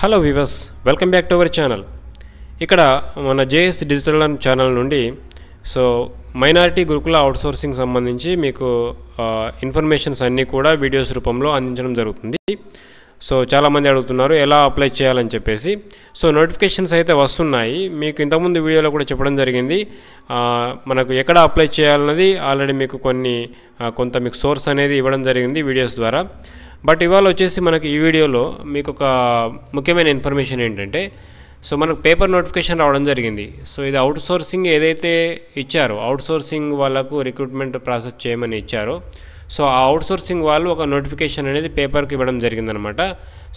hello viewers welcome back to our channel ఇక్కడ మన JS digital channel నుండి so minority Gurukula outsourcing సంబంధించి మీకు ఇన్ఫర్మేషన్స్ అన్నీ కూడా వీడియోస్ రూపంలో అందించడం జరుగుతుంది సో చాలామంది అడుగుతున్నారు ఎలా అప్లై చేయాలని చెప్పేసి సో నోటిఫికేషన్స్ అయితే వస్తున్నాయి మీకు ఇంతకుముందు వీడియోలో కూడా చెప్పడం జరిగింది మనకు ఎక్కడ అప్లై చేయాలన్నది ఆల్రెడీ మీకు కొన్ని కొంత మీకు సోర్స్ అనేది ఇవ్వడం జరిగింది వీడియోస్ ద్వారా బట్ ఇవాళ వచ్చేసి మనకి ఈ వీడియోలో మీకు ఒక ముఖ్యమైన ఇన్ఫర్మేషన్ ఏంటంటే సో మనకు పేపర్ నోటిఫికేషన్ రావడం జరిగింది సో ఇది అవుట్ సోర్సింగ్ ఏదైతే ఇచ్చారో అవుట్ సోర్సింగ్ వాళ్ళకు రిక్రూట్మెంట్ ప్రాసెస్ చేయమని ఇచ్చారో సో ఆ అవుట్ సోర్సింగ్ వాళ్ళు ఒక నోటిఫికేషన్ అనేది పేపర్కి ఇవ్వడం జరిగిందనమాట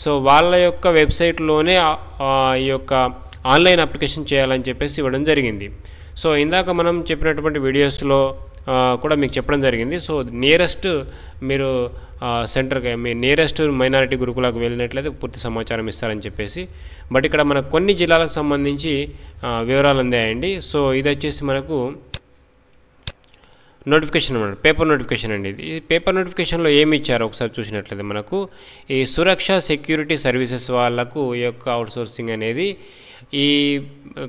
సో వాళ్ళ యొక్క వెబ్సైట్లోనే ఈ యొక్క ఆన్లైన్ అప్లికేషన్ చేయాలని చెప్పేసి ఇవ్వడం జరిగింది సో ఇందాక మనం చెప్పినటువంటి వీడియోస్లో కూడా మీకు చెప్పడం జరిగింది సో నియరెస్ట్ మీరు సెంటర్కి మీ నియరెస్ట్ మైనారిటీ గురుకులకు వెళ్ళినట్లయితే పూర్తి సమాచారం ఇస్తారని చెప్పేసి బట్ ఇక్కడ మన కొన్ని జిల్లాలకు సంబంధించి వివరాలు అందాయండి సో ఇది వచ్చేసి మనకు నోటిఫికేషన్ అనమాట పేపర్ నోటిఫికేషన్ అండి ఇది పేపర్ నోటిఫికేషన్లో ఏమి ఇచ్చారో ఒకసారి చూసినట్లయితే మనకు ఈ సురక్ష సెక్యూరిటీ సర్వీసెస్ వాళ్ళకు ఈ యొక్క అవుట్సోర్సింగ్ అనేది ఈ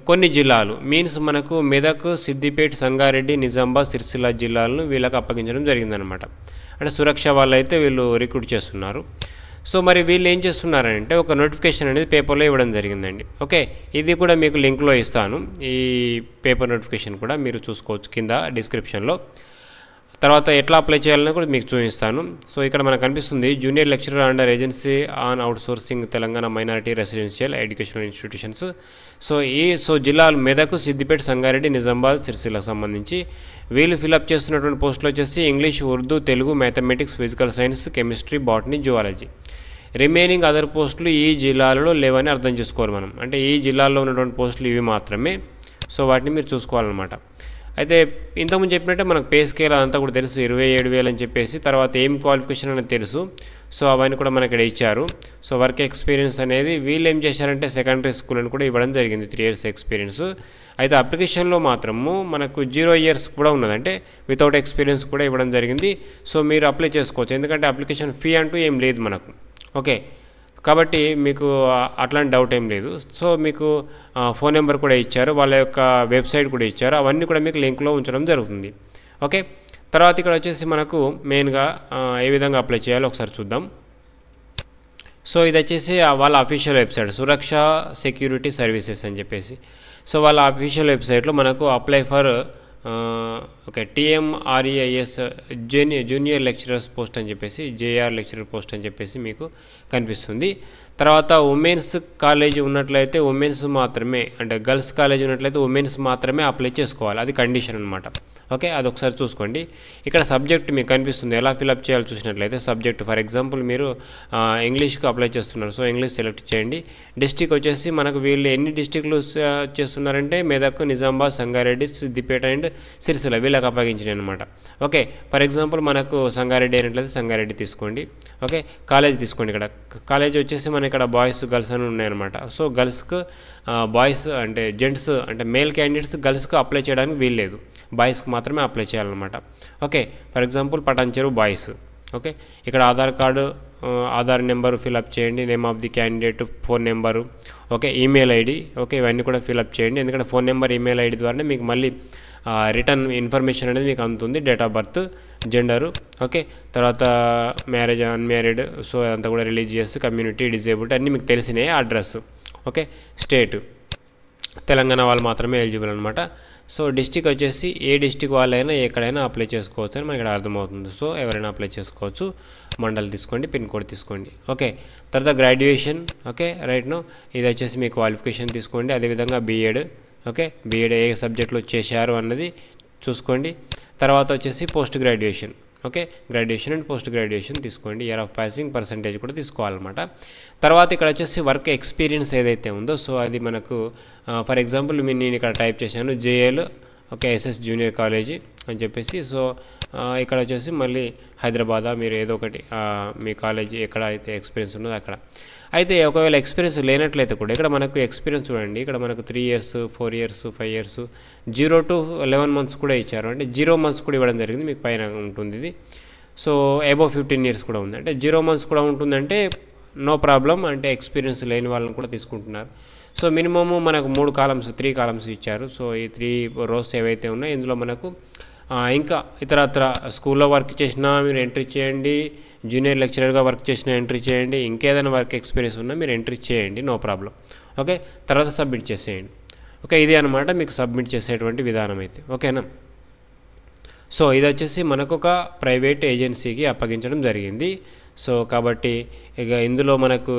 కొన్ని జిల్లాలు మీన్స్ మనకు మెదక్ సిద్దిపేట సంగారెడ్డి నిజామాబాద్ సిరిసిల్ల జిల్లాలను వీళ్ళకి అప్పగించడం జరిగిందనమాట అంటే సురక్ష వాళ్ళైతే వీళ్ళు రిక్రూట్ చేస్తున్నారు సో మరి వీళ్ళు ఏం చేస్తున్నారంటే ఒక నోటిఫికేషన్ అనేది పేపర్లో ఇవ్వడం జరిగిందండి ఓకే ఇది కూడా మీకు లింక్లో ఇస్తాను ఈ పేపర్ నోటిఫికేషన్ కూడా మీరు చూసుకోవచ్చు కింద డిస్క్రిప్షన్లో తర్వాత ఎట్లా అప్లై చేయాలని కూడా మీకు చూపిస్తాను సో ఇక్కడ మనకు కనిపిస్తుంది junior lecturer under agency on outsourcing Telangana minority residential educational institutions so ఈ సో జిల్లాలు మెదకు సిద్దిపేట సంగారెడ్డి నిజామాబాద్ సిరిసిల్లకు సంబంధించి వీళ్ళు ఫిలప్ చేస్తున్నటువంటి పోస్టులు వచ్చేసి English Urdu Telugu mathematics physical science chemistry botany zoology remaining other పోస్టులు ఈ జిల్లాలలో లేవని అర్థం చేసుకోవాలి మనం అంటే ఈ జిల్లాలో ఉన్నటువంటి పోస్టులు ఇవి మాత్రమే సో వాటిని మీరు చూసుకోవాలన్నమాట అయితే ఇంతకుముందు చెప్పినట్టే మనకు పే స్కేల్ అంతా కూడా తెలుసు ఇరవై ఏడు వేలు అని చెప్పేసి తర్వాత ఏం క్వాలిఫికేషన్ అనేది తెలుసు సో అవన్నీ కూడా మనకి ఇక్కడ ఇచ్చారు సో వర్క్ ఎక్స్పీరియన్స్ అనేది వీళ్ళు ఏం చేశారంటే సెకండరీ స్కూల్ అని కూడా ఇవ్వడం జరిగింది త్రీ ఇయర్స్ ఎక్స్పీరియన్స్ అయితే అప్లికేషన్లో మాత్రము మనకు జీరో ఇయర్స్ కూడా ఉన్నదంటే వితౌట్ ఎక్స్పీరియన్స్ కూడా ఇవ్వడం జరిగింది సో మీరు అప్లై చేసుకోవచ్చు ఎందుకంటే అప్లికేషన్ ఫీ అంటూ ఏం లేదు మనకు ఓకే కాబట్టి మీకు అట్లాంటి డౌట్ ఏం లేదు సో మీకు ఫోన్ నెంబర్ కూడా ఇచ్చారు వాళ్ళ యొక్క వెబ్సైట్ కూడా ఇచ్చారు అవన్నీ కూడా మీకు లింక్లో ఉంచడం జరుగుతుంది ఓకే తర్వాత ఇక్కడ వచ్చేసి మనకు మెయిన్గా ఏ విధంగా అప్లై చేయాలో ఒకసారి చూద్దాం సో ఇది వచ్చేసి వాళ్ళ official website Suraksha security services అని చెప్పేసి సో వాళ్ళ అఫీషియల్ వెబ్సైట్లో మనకు apply for okay TMRAS junior junior lecturers post అని చెప్పేసి జేఆర్ లెక్చరర్ పోస్ట్ అని చెప్పేసి మీకు కనిపిస్తుంది తర్వాత ఉమెన్స్ కాలేజ్ ఉన్నట్లయితే ఉమెన్స్ మాత్రమే అంటే గర్ల్స్ కాలేజ్ ఉన్నట్లయితే ఉమెన్స్ మాత్రమే అప్లై చేసుకోవాలి అది కండిషన్ అనమాట ఓకే అది ఒకసారి చూసుకోండి ఇక్కడ సబ్జెక్ట్ మీకు కనిపిస్తుంది ఎలా ఫిలప్ చేయాలి చూసినట్లయితే సబ్జెక్ట్ ఫర్ ఎగ్జాంపుల్ మీరు ఇంగ్లీష్కు అప్లై చేస్తున్నారు సో ఇంగ్లీష్ సెలెక్ట్ చేయండి డిస్టిక్ వచ్చేసి మనకు వీళ్ళు ఎన్ని డిస్టిక్లు చేస్తున్నారంటే మెదక్ నిజామాబాద్ సంగారెడ్డి సిద్దిపేట అండ్ సిరిసిల్ల వీళ్ళకి అప్పగించినాయి అనమాట ఓకే ఫర్ ఎగ్జాంపుల్ మనకు సంగారెడ్డి అయినట్లయితే సంగారెడ్డి తీసుకోండి ఓకే కాలేజ్ తీసుకోండి ఇక్కడ కాలేజ్ వచ్చేసి మనకి ఇక్కడ బాయ్స్ గర్ల్స్ అని ఉన్నాయన్నమాట సో గర్ల్స్కి బాయ్స్ అంటే జెంట్స్ అంటే మేల్ క్యాండిడేట్స్ గర్ల్స్కి అప్లై చేయడానికి వీల్లేదు బాయ్స్కి మాత్రమే అప్లై చేయాలన్నమాట okay for example Patancheru boys okay ఇక్కడ Aadhaar card Aadhaar number fill up చేయండి name of the candidate phone number okay email ID okay ఇవన్నీ కూడా ఫిలప్ చేయండి ఎందుకంటే ఫోన్ నెంబర్ ఈమెయిల్ ఐడి ద్వారానే మీకు మళ్ళీ రిటర్న్ ఇన్ఫర్మేషన్ అనేది మీకు అందుతుంది date of birth gender okay తర్వాత మ్యారేజ్ అన్మ్యారీడ్ సో అదంతా కూడా రిలీజియస్ కమ్యూనిటీ డిజేబుల్డ్ అన్నీ మీకు తెలిసినాయి అడ్రస్ ఓకే స్టేట్ తెలంగాణ వాళ్ళు మాత్రమే ఎలిజిబుల్ అనమాట సో డిస్టిక్ వచ్చేసి ఏ డిస్టిక్ వాళ్ళైనా ఎక్కడైనా అప్లై చేసుకోవచ్చు అని మనకి అర్థమవుతుంది సో ఎవరైనా అప్లై చేసుకోవచ్చు మండల్ తీసుకోండి పిన్ కోడ్ తీసుకోండి ఓకే తర్వాత గ్రాడ్యుయేషన్ ఓకే రైట్ను ఇది వచ్చేసి మీ క్వాలిఫికేషన్ తీసుకోండి అదేవిధంగా బీఎడ్ ఓకే బీఎడ్ ఏ సబ్జెక్ట్లో చేశారు అన్నది చూసుకోండి తర్వాత వచ్చేసి post graduation okay graduation and post graduation తీసుకోండి ఇయర్ ఆఫ్ పాసింగ్ పర్సంటేజ్ కూడా తీసుకోవాలన్నమాట తర్వాత ఇక్కడ వచ్చేసి వర్క్ ఎక్స్పీరియన్స్ ఏదైతే ఉందో సో అది మనకు ఫర్ ఎగ్జాంపుల్ నేను ఇక్కడ టైప్ చేశాను జేఏలు ఓకే ఎస్ఎస్ జూనియర్ కాలేజీ అని చెప్పేసి సో ఇక్కడ వచ్చేసి మళ్ళీ హైదరాబాద్ మీరు ఏదో ఒకటి మీ కాలేజీ ఎక్కడ అయితే ఎక్స్పీరియన్స్ ఉన్నదో అక్కడ అయితే ఒకవేళ ఎక్స్పీరియన్స్ లేనట్లయితే కూడా ఇక్కడ మనకు ఎక్స్పీరియన్స్ చూడండి ఇక్కడ మనకు three years four years five years zero to eleven months కూడా ఇచ్చారు అంటే జీరో మంత్స్ కూడా ఇవ్వడం జరిగింది మీకు పైన ఉంటుంది ఇది సో అబవ్ ఫిఫ్టీన్ ఇయర్స్ కూడా ఉంది అంటే జీరో మంత్స్ కూడా ఉంటుందంటే నో ప్రాబ్లం అంటే ఎక్స్పీరియన్స్ లేని వాళ్ళని కూడా తీసుకుంటున్నారు సో మినిమము మనకు మూడు కాలమ్స్ త్రీ కాలమ్స్ ఇచ్చారు సో ఈ త్రీ రోస్ ఏవైతే ఉన్నాయో ఇందులో మనకు ఇంకా ఇతరత్ర స్కూల్లో వర్క్ చేసినా మీరు ఎంట్రీ చేయండి జూనియర్ లెక్చరర్గా వర్క్ చేసినా ఎంట్రీ చేయండి ఇంకేదైనా వర్క్ ఎక్స్పీరియన్స్ ఉన్నా మీరు ఎంట్రీ చేయండి నో ప్రాబ్లం ఓకే తర్వాత సబ్మిట్ చేసేయండి ఓకే ఇది అనమాట మీకు సబ్మిట్ చేసేటువంటి విధానం అయితే ఓకేనా సో ఇది వచ్చేసి మనకొక ప్రైవేట్ ఏజెన్సీకి అప్పగించడం జరిగింది సో కాబట్టి ఇక ఇందులో మనకు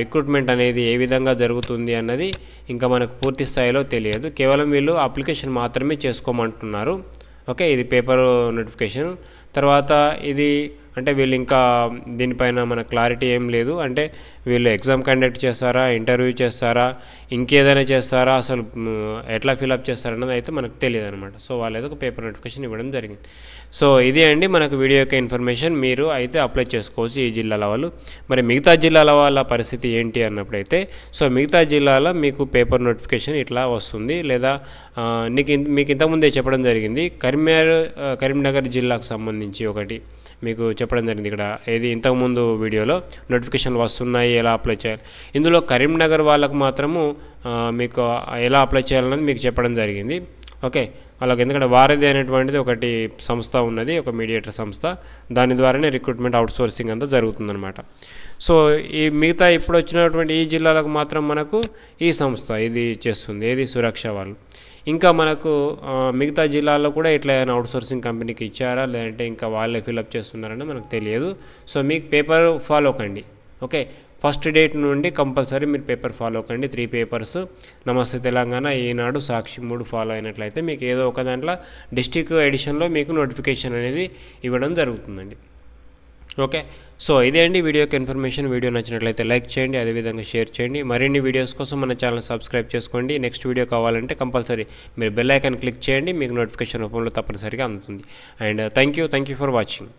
రిక్రూట్మెంట్ అనేది ఏ విధంగా జరుగుతుంది అన్నది ఇంకా మనకు పూర్తి స్థాయిలో తెలియదు కేవలం వీళ్ళు అప్లికేషన్ మాత్రమే చేసుకోమంటున్నారు ఓకే ఇది పేపర్ నోటిఫికేషన్ తర్వాత ఇది అంటే వీళ్ళు ఇంకా దీనిపైన మన క్లారిటీ ఏం లేదు అంటే వీళ్ళు ఎగ్జామ్ కండక్ట్ చేస్తారా ఇంటర్వ్యూ చేస్తారా ఇంకేదైనా చేస్తారా అసలు ఎట్లా ఫిలప్ చేస్తారన్నది అయితే మనకు తెలియదు అనమాట సో వాళ్ళు ఏదో ఒక పేపర్ నోటిఫికేషన్ ఇవ్వడం జరిగింది సో ఇదే అండి మనకు వీడియో యొక్క ఇన్ఫర్మేషన్ మీరు అయితే అప్లై చేసుకోవచ్చు ఈ జిల్లాల వాళ్ళు మరి మిగతా జిల్లాల వాళ్ళ పరిస్థితి ఏంటి అన్నప్పుడైతే సో మిగతా జిల్లాలో మీకు పేపర్ నోటిఫికేషన్ ఇట్లా వస్తుంది లేదా నీకు మీకు ఇంతకుముందే చెప్పడం జరిగింది కరీంనగర్ కరీంనగర్ జిల్లాకు సంబంధించి ఒకటి మీకు చెప్పడం జరిగింది ఇక్కడ ఏది ఇంతకుముందు వీడియోలో నోటిఫికేషన్లు వస్తున్నాయి ఎలా అప్లై చేయాలి ఇందులో కరీంనగర్ వాళ్ళకు మాత్రము మీకు ఎలా అప్లై చేయాలన్నది మీకు చెప్పడం జరిగింది ఓకే అలాగే ఎందుకంటే వారధి అనేటువంటిది ఒకటి సంస్థ ఉన్నది ఒక మీడియేటర్ సంస్థ దాని ద్వారానే రిక్రూట్మెంట్ అవుట్సోర్సింగ్ అంతా జరుగుతుందనమాట సో ఈ మిగతా ఇప్పుడు వచ్చినటువంటి ఈ జిల్లాలకు మాత్రం మనకు ఈ సంస్థ ఇది చేస్తుంది ఏది సురక్ష వాళ్ళు ఇంకా మనకు మిగతా జిల్లాల్లో కూడా ఇట్లా ఏదైనా అవుట్సోర్సింగ్ కంపెనీకి ఇచ్చారా లేదంటే ఇంకా వాళ్ళే ఫిలప్ చేస్తున్నారని మనకు తెలియదు సో మీకు పేపర్ ఫాలో కండి ఓకే ఫస్ట్ డేట్ నుండి కంపల్సరీ మీరు పేపర్ ఫాలో కండి త్రీ పేపర్స్ నమస్తే తెలంగాణ ఈనాడు సాక్షి మూడు ఫాలో అయినట్లయితే మీకు ఏదో ఒక దాంట్లో డిస్టిక్ ఎడిషన్లో మీకు నోటిఫికేషన్ అనేది ఇవ్వడం జరుగుతుందండి ఓకే సో ఇదే అండి వీడియోకి ఇన్ఫర్మేషన్ వీడియో నచ్చినట్లయితే లైక్ చేయండి అదేవిధంగా షేర్ చేయండి మరిన్ని వీడియోస్ కోసం మన ఛానల్ సబ్స్క్రైబ్ చేసుకోండి నెక్స్ట్ వీడియో కావాలంటే కంపల్సరీ మీరు బెల్ ఐకాన్ క్లిక్ చేయండి మీకు నోటిఫికేషన్ రూపంలో తప్పనిసరిగా అందుతుంది and thank you for watching